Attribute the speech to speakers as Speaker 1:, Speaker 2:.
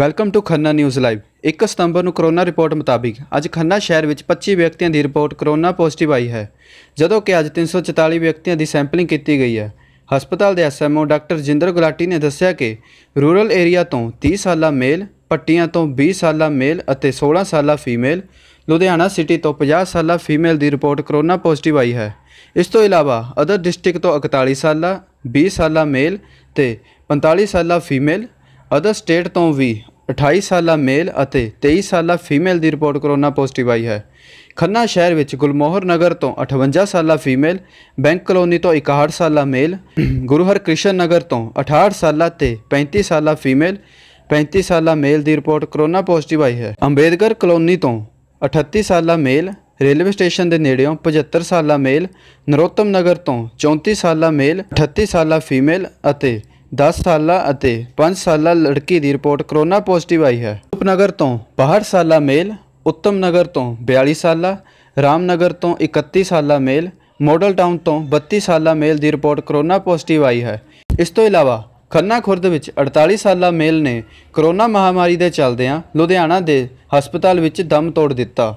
Speaker 1: welcome to Khanna news live 1 ਸਤੰਬਰ ਨੂੰ corona report ਮੁਤਾਬਿਕ ਅੱਜ ਖੰਨਾ ਸ਼ਹਿਰ ਵਿੱਚ 25 ਵਿਅਕਤੀਆਂ ਦੀ ਰਿਪੋਰਟ ਕਰੋਨਾ ਪੋਜ਼ਿਟਿਵ ਆਈ ਹੈ ਜਦੋਂ ਕਿ ਅੱਜ 344 ਵਿਅਕਤੀਆਂ ਦੀ ਸੈਂਪਲਿੰਗ ਕੀਤੀ ਗਈ ਹੈ ਹਸਪਤਾਲ ਦੇ ਐਸਐਮਓ ਡਾਕਟਰ ਜਿੰਦਰ ਗੁਲਾਟੀ ਨੇ ਦੱਸਿਆ ਕਿ ਰੂਰਲ ਏਰੀਆ ਤੋਂ 30 ਸਾਲਾ ਮੇਲ ਪੱਟੀਆਂ ਤੋਂ 20 ਸਾਲਾ ਮੇਲ ਅਤੇ 16 ਸਾਲਾ ਫੀਮੇਲ ਲੁਧਿਆਣਾ ਸਿਟੀ ਤੋਂ 50 ਸਾਲਾ ਫੀਮੇਲ ਦੀ ਰਿਪੋਰਟ ਕਰੋਨਾ ਪੋਜ਼ਿਟਿਵ ਆਈ ਹੈ ਇਸ ਤੋਂ ਇਲਾਵਾ ਅਦਰ ਡਿਸਟ੍ਰਿਕਟ ਤੋਂ 41 ਸਾਲਾ 20 ਸਾਲਾ ਮੇਲ ਤੇ 45 ਸਾਲਾ ਫੀਮੇਲ ਅਦਰ ਸਟੇਟ ਤੋਂ ਵੀ 28 ਸਾਲਾ ਮੇਲ ਅਤੇ 23 ਸਾਲਾ ਫੀਮੇਲ ਦੀ ਰਿਪੋਰਟ ਕਰੋਨਾ ਪੋਜ਼ਿਟਿਵ ਆਈ ਹੈ ਖੰਨਾ ਸ਼ਹਿਰ ਵਿੱਚ ਗੁਲਮੋਹਰ ਨਗਰ ਤੋਂ 58 ਸਾਲਾ ਫੀਮੇਲ ਬੈਂਕ ਕਲੋਨੀ ਤੋਂ 61 ਸਾਲਾ ਮੇਲ ਗੁਰੂ ਹਰਕ੍ਰਿਸ਼ਨ ਨਗਰ ਤੋਂ 68 ਸਾਲਾ ਤੇ 35 ਸਾਲਾ ਫੀਮੇਲ 35 ਸਾਲਾ ਮੇਲ ਦੀ ਰਿਪੋਰਟ ਕਰੋਨਾ ਪੋਜ਼ਿਟਿਵ ਆਈ ਹੈ ਅੰਬੇਦਕਰ ਕਲੋਨੀ ਤੋਂ 38 ਸਾਲਾ ਮੇਲ ਰੇਲਵੇ ਸਟੇਸ਼ਨ ਦੇ ਨੇੜਿਓਂ 75 ਸਾਲਾ ਮੇਲ ਨਰੋਤਮ ਨਗਰ ਤੋਂ 34 ਸਾਲਾ ਮੇਲ 38 ਸਾਲਾ ਫੀਮੇਲ ਅਤੇ 10 ਸਾਲਾ ਅਤੇ 5 ਸਾਲਾ ਲੜਕੀ ਦੀ ਰਿਪੋਰਟ ਕਰੋਨਾ ਪੋਜ਼ਿਟਿਵ ਆਈ ਹੈ ਉਪਨਗਰ ਤੋਂ 62 ਸਾਲਾ ਮੇਲ ਉੱਤਮ ਨਗਰ ਤੋਂ 42 ਸਾਲਾ ਰਾਮਨਗਰ ਤੋਂ 31 ਸਾਲਾ ਮੇਲ ਮਾਡਲ ਟਾਊਨ ਤੋਂ 32 ਸਾਲਾ ਮੇਲ ਦੀ ਰਿਪੋਰਟ ਕਰੋਨਾ ਪੋਜ਼ਿਟਿਵ ਆਈ ਹੈ ਇਸ ਤੋਂ ਇਲਾਵਾ ਖੰਨਾ ਖੁਰਦ ਵਿੱਚ 48 ਸਾਲਾ ਮੇਲ ਨੇ ਕਰੋਨਾ ਮਹਾਮਾਰੀ ਦੇ ਚੱਲਦਿਆਂ ਲੁਧਿਆਣਾ ਦੇ ਹਸਪਤਾਲ ਵਿੱਚ ਦਮ ਤੋੜ ਦਿੱਤਾ